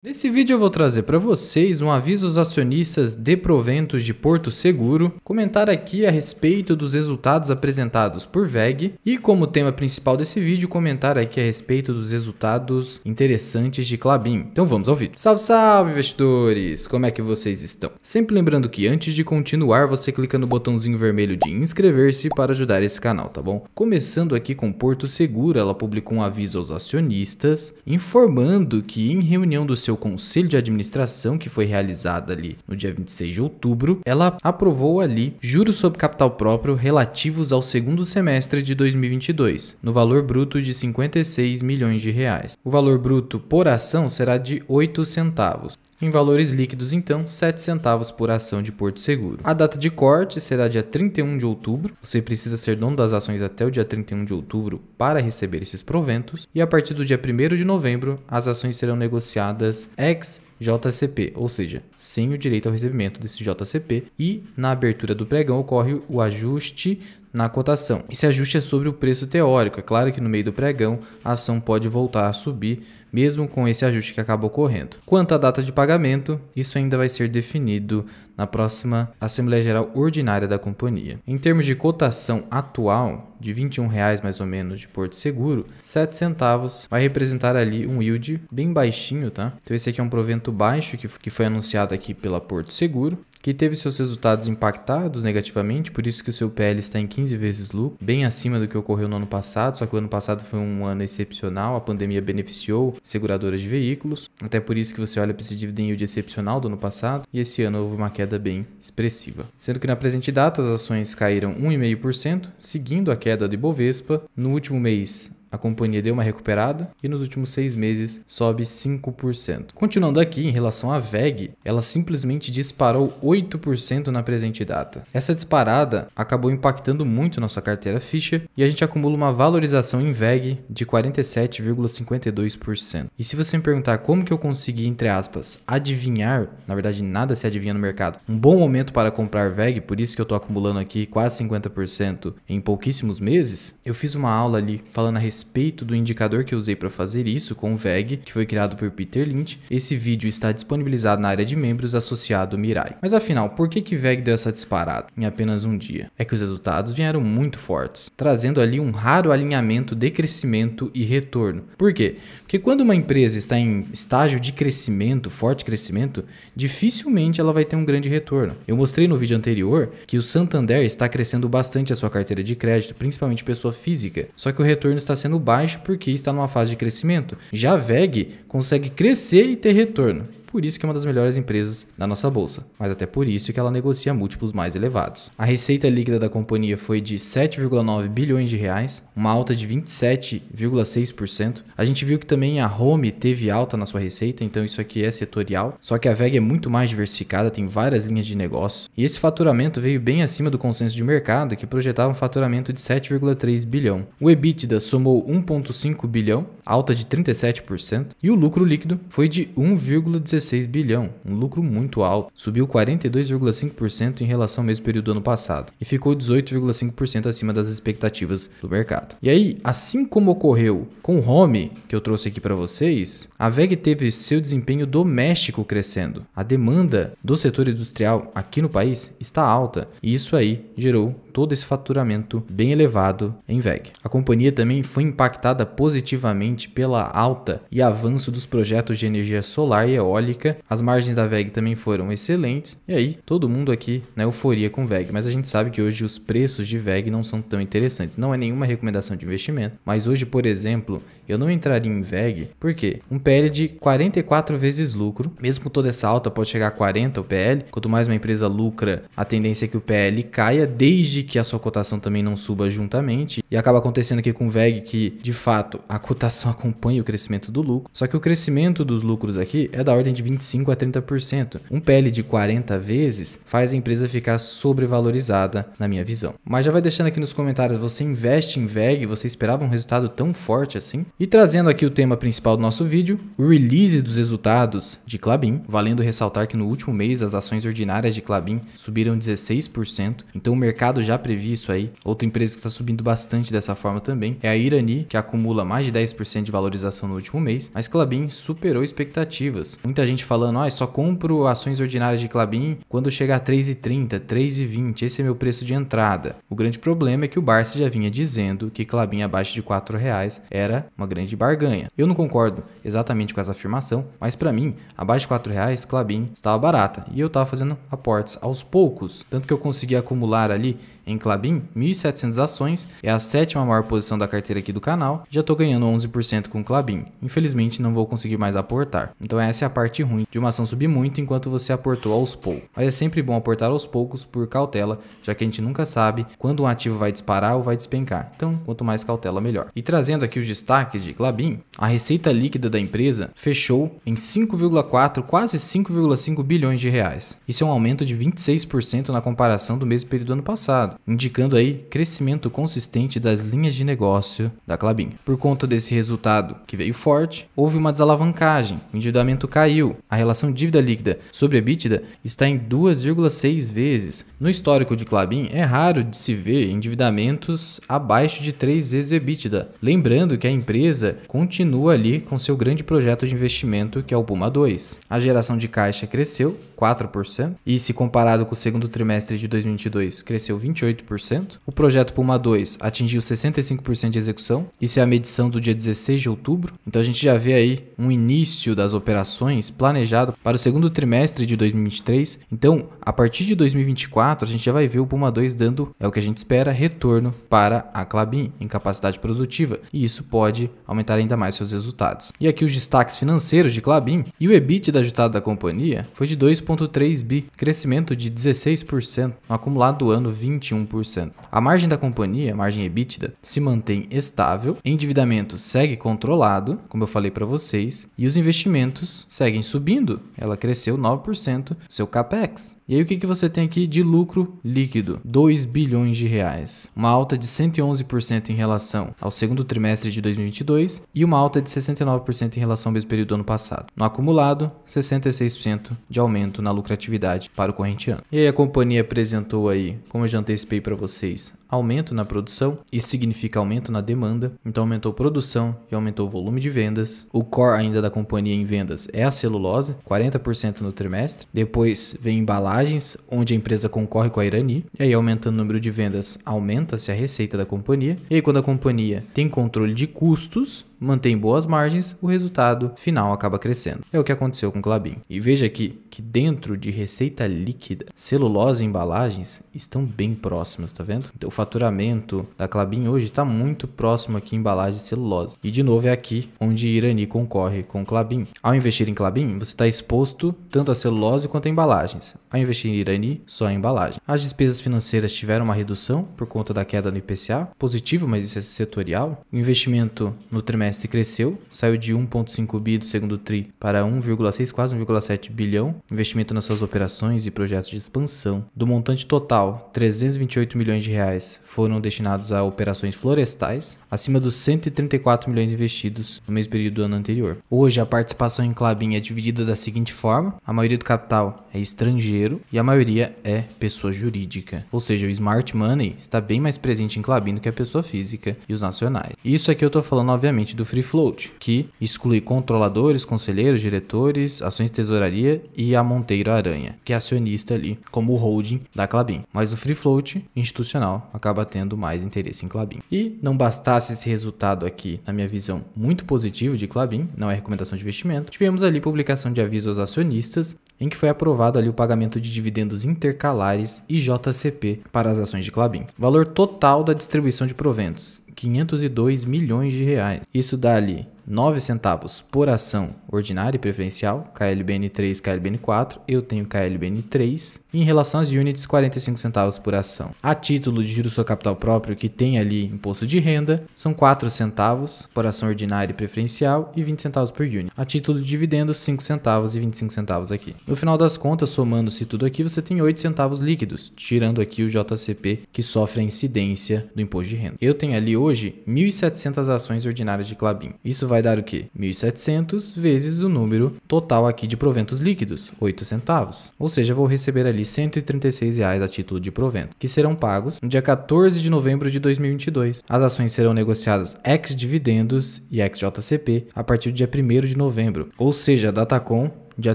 Nesse vídeo eu vou trazer para vocês um aviso aos acionistas de proventos de Porto Seguro, comentar aqui a respeito dos resultados apresentados por VEG e como tema principal desse vídeo comentar aqui a respeito dos resultados interessantes de Clabin. Então vamos ao vídeo. Salve, salve investidores! Como é que vocês estão? Sempre lembrando que antes de continuar você clica no botãozinho vermelho de inscrever-se para ajudar esse canal, tá bom? Começando aqui com Porto Seguro, ela publicou um aviso aos acionistas informando que em reunião do seu conselho de administração, que foi realizada ali no dia 26 de outubro, ela aprovou ali juros sobre capital próprio relativos ao segundo semestre de 2022, no valor bruto de 56 milhões de reais. O valor bruto por ação será de 8 centavos em valores líquidos, então, 7 centavos por ação de Porto Seguro. A data de corte será dia 31 de outubro. Você precisa ser dono das ações até o dia 31 de outubro para receber esses proventos. E a partir do dia 1 de novembro, as ações serão negociadas ex JCP, ou seja, sem o direito ao recebimento desse JCP, e na abertura do pregão ocorre o ajuste na cotação. Esse ajuste é sobre o preço teórico. É claro que no meio do pregão a ação pode voltar a subir, mesmo com esse ajuste que acaba ocorrendo. Quanto à data de pagamento, isso ainda vai ser definido na próxima Assembleia Geral Ordinária da companhia. Em termos de cotação atual, de R$ 21,00 mais ou menos de Porto Seguro, 7 centavos vai representar ali um yield bem baixinho, tá? Então esse aqui é um provento baixo que, que foi anunciado aqui pela Porto Seguro que teve seus resultados impactados negativamente, por isso que o seu PL está em 15 vezes lucro, bem acima do que ocorreu no ano passado, só que o ano passado foi um ano excepcional, a pandemia beneficiou seguradoras de veículos, até por isso que você olha para esse dividend yield excepcional do ano passado, e esse ano houve uma queda bem expressiva. Sendo que na presente data as ações caíram 1,5%, seguindo a queda do Ibovespa, no último mês a companhia deu uma recuperada e nos últimos seis meses sobe 5%. Continuando aqui, em relação à VEG, ela simplesmente disparou 8% na presente data. Essa disparada acabou impactando muito nossa carteira ficha e a gente acumula uma valorização em VEG de 47,52%. E se você me perguntar como que eu consegui, entre aspas, adivinhar, na verdade nada se adivinha no mercado, um bom momento para comprar VEG, por isso que eu estou acumulando aqui quase 50% em pouquíssimos meses, eu fiz uma aula ali falando a respeito respeito do indicador que eu usei para fazer isso com o VEG, que foi criado por Peter Lynch, esse vídeo está disponibilizado na área de membros associado ao Mirai. Mas afinal, por que que VEG deu essa disparada em apenas um dia? É que os resultados vieram muito fortes, trazendo ali um raro alinhamento de crescimento e retorno. Por quê? Porque quando uma empresa está em estágio de crescimento, forte crescimento, dificilmente ela vai ter um grande retorno. Eu mostrei no vídeo anterior que o Santander está crescendo bastante a sua carteira de crédito, principalmente pessoa física, só que o retorno está sendo sendo baixo porque está numa fase de crescimento. Já a VEG consegue crescer e ter retorno por isso que é uma das melhores empresas da nossa bolsa, mas até por isso que ela negocia múltiplos mais elevados. A receita líquida da companhia foi de 7,9 bilhões de reais, uma alta de 27,6%. A gente viu que também a Home teve alta na sua receita, então isso aqui é setorial, só que a VEG é muito mais diversificada, tem várias linhas de negócio. E esse faturamento veio bem acima do consenso de mercado, que projetava um faturamento de 7,3 bilhão. O EBITDA somou 1,5 bilhão, alta de 37%, e o lucro líquido foi de 1,16 16 bilhão, um lucro muito alto, subiu 42,5% em relação ao mesmo período do ano passado e ficou 18,5% acima das expectativas do mercado. E aí, assim como ocorreu com o Home, que eu trouxe aqui para vocês, a VEG teve seu desempenho doméstico crescendo. A demanda do setor industrial aqui no país está alta e isso aí gerou todo esse faturamento bem elevado em VEG. A companhia também foi impactada positivamente pela alta e avanço dos projetos de energia solar e eólica. As margens da VEG também foram excelentes. E aí, todo mundo aqui na né, euforia com VEG, mas a gente sabe que hoje os preços de VEG não são tão interessantes. Não é nenhuma recomendação de investimento, mas hoje, por exemplo, eu não entraria em VEG, porque um PL de 44 vezes lucro, mesmo com toda essa alta, pode chegar a 40 o PL. Quanto mais uma empresa lucra, a tendência é que o PL caia, desde que a sua cotação também não suba juntamente. E acaba acontecendo aqui com o VEG que, de fato, a cotação acompanha o crescimento do lucro. Só que o crescimento dos lucros aqui é da ordem de 25 a 30%. Um PL de 40 vezes faz a empresa ficar sobrevalorizada, na minha visão. Mas já vai deixando aqui nos comentários, você investe em VEG, você esperava um resultado tão forte assim? E trazendo aqui o tema principal do nosso vídeo, o release dos resultados de Clabin, valendo ressaltar que no último mês as ações ordinárias de Clabin subiram 16%, então o mercado já Tá previsto aí. Outra empresa que está subindo bastante dessa forma também é a Irani, que acumula mais de 10% de valorização no último mês, mas Clabin superou expectativas. Muita gente falando, ah, só compro ações ordinárias de Clabin quando chegar a 3,30, 3,20, esse é meu preço de entrada. O grande problema é que o Barça já vinha dizendo que Clabin abaixo de 4 reais era uma grande barganha. Eu não concordo exatamente com essa afirmação, mas para mim, abaixo de 4 reais, Clabin estava barata e eu estava fazendo aportes aos poucos, tanto que eu consegui acumular ali em Clabin, 1.700 ações, é a sétima maior posição da carteira aqui do canal, já estou ganhando 11% com Clabin. Infelizmente não vou conseguir mais aportar. Então essa é a parte ruim de uma ação subir muito enquanto você aportou aos poucos. Mas é sempre bom aportar aos poucos por cautela, já que a gente nunca sabe quando um ativo vai disparar ou vai despencar. Então, quanto mais cautela, melhor. E trazendo aqui os destaques de Clabin, a receita líquida da empresa fechou em 5,4, quase 5,5 bilhões de reais. Isso é um aumento de 26% na comparação do mesmo período do ano passado indicando aí crescimento consistente das linhas de negócio da Clabin. Por conta desse resultado que veio forte, houve uma desalavancagem, o endividamento caiu, a relação dívida líquida sobre EBITDA está em 2,6 vezes. No histórico de Clabin, é raro de se ver endividamentos abaixo de 3 vezes EBITDA. Lembrando que a empresa continua ali com seu grande projeto de investimento que é o Puma 2. A geração de caixa cresceu 4% e se comparado com o segundo trimestre de 2022, cresceu 20 28%. O projeto Puma 2 atingiu 65% de execução. Isso é a medição do dia 16 de outubro. Então a gente já vê aí um início das operações planejado para o segundo trimestre de 2023. Então, a partir de 2024, a gente já vai ver o Puma 2 dando, é o que a gente espera, retorno para a Clabin em capacidade produtiva. E isso pode aumentar ainda mais seus resultados. E aqui os destaques financeiros de Clabin e o EBIT da ajustada da companhia foi de 2,3 bi, crescimento de 16% no acumulado do ano 20 21%. A margem da companhia, a margem EBITDA, se mantém estável, endividamento segue controlado, como eu falei para vocês, e os investimentos seguem subindo. Ela cresceu 9% seu capex. E aí o que, que você tem aqui de lucro líquido? 2 bilhões de reais. Uma alta de 111% em relação ao segundo trimestre de 2022 e uma alta de 69% em relação ao mesmo período do ano passado. No acumulado, 66% de aumento na lucratividade para o corrente ano. E aí a companhia apresentou aí, como eu já antecipei, PSPay para vocês aumento na produção, isso significa aumento na demanda, então aumentou produção e aumentou o volume de vendas. O core ainda da companhia em vendas é a celulose, 40% no trimestre. Depois vem embalagens, onde a empresa concorre com a Irani, e aí aumentando o número de vendas, aumenta-se a receita da companhia. E aí quando a companhia tem controle de custos, mantém boas margens, o resultado final acaba crescendo. É o que aconteceu com Clabin. E veja aqui que dentro de receita líquida, celulose e embalagens estão bem próximas, tá vendo? Então, o faturamento da Clabin hoje está muito próximo aqui em embalagem e celulose. E de novo é aqui onde Irani concorre com Clabin. Ao investir em Clabin, você está exposto tanto à celulose quanto a embalagens. Ao investir em Irani, só em embalagem. As despesas financeiras tiveram uma redução por conta da queda no IPCA, positivo, mas isso é setorial. O investimento no trimestre trimestre cresceu, saiu de 1,5 bi do segundo TRI para 1,6, quase 1,7 bilhão, investimento nas suas operações e projetos de expansão. Do montante total, 328 milhões de reais foram destinados a operações florestais, acima dos 134 milhões investidos no mesmo período do ano anterior. Hoje, a participação em Clabin é dividida da seguinte forma: a maioria do capital é estrangeiro e a maioria é pessoa jurídica. Ou seja, o smart money está bem mais presente em Clabin do que a pessoa física e os nacionais. Isso aqui eu estou falando, obviamente, do free float, que exclui controladores, conselheiros, diretores, ações tesouraria e a Monteiro Aranha, que é acionista ali como holding da Clabin. Mas o free float institucional acaba tendo mais interesse em Clabin. E não bastasse esse resultado aqui, na minha visão, muito positivo de Clabin, não é recomendação de investimento, tivemos ali publicação de aviso aos acionistas em que foi aprovado ali o pagamento de dividendos intercalares e JCP para as ações de Clabin. Valor total da distribuição de proventos, 502 milhões de reais. Isso dá ali 9 centavos por ação ordinária e preferencial, KLBN3, KLBN4, eu tenho KLBN3. Em relação às units, 45 centavos por ação. A título de giro sobre capital próprio, que tem ali imposto de renda, são 4 centavos por ação ordinária e preferencial e 20 centavos por unit. A título de dividendos, 5 centavos e 25 centavos aqui. No final das contas, somando-se tudo aqui, você tem 8 centavos líquidos, tirando aqui o JCP que sofre a incidência do imposto de renda. Eu tenho ali hoje 1.700 ações ordinárias de Clabin. Isso vai vai dar o quê? 1.700 vezes o número total aqui de proventos líquidos, 8 centavos. Ou seja, vou receber ali R$ 136 reais a título de provento, que serão pagos no dia 14 de novembro de 2022. As ações serão negociadas ex-dividendos e ex-JCP a partir do dia 1 de novembro, ou seja, a Datacom dia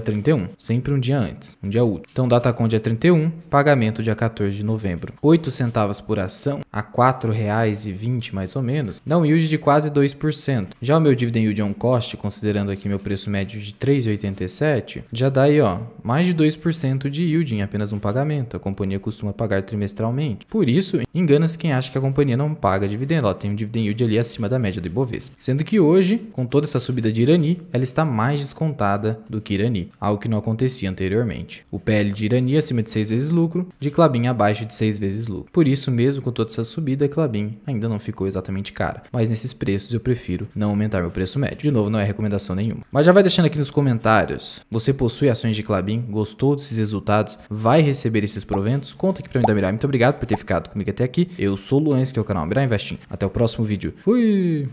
31, sempre um dia antes, um dia útil. Então, data com dia 31, pagamento dia 14 de novembro. 8 centavos por ação a R$ 4,20 mais ou menos, dá um yield de quase 2%. Já o meu dividend yield on é cost, considerando aqui meu preço médio de 3,87, já dá aí, ó, mais de 2% de yield em apenas um pagamento. A companhia costuma pagar trimestralmente. Por isso, engana-se quem acha que a companhia não paga dividendo. Ela tem um dividend yield ali acima da média do Ibovespa. Sendo que hoje, com toda essa subida de Irani, ela está mais descontada do que Irani. Irani, algo que não acontecia anteriormente. O PL de Irani é acima de 6 vezes lucro, de Clabin abaixo de 6 vezes lucro. Por isso, mesmo com toda essa subida, Clabin ainda não ficou exatamente cara. Mas nesses preços eu prefiro não aumentar meu preço médio. De novo, não é recomendação nenhuma. Mas já vai deixando aqui nos comentários. Você possui ações de Clabin? Gostou desses resultados? Vai receber esses proventos? Conta aqui pra mim da Mirai. Muito obrigado por ter ficado comigo até aqui. Eu sou o Luan, esse que é o canal Mirai Investing. Até o próximo vídeo. Fui!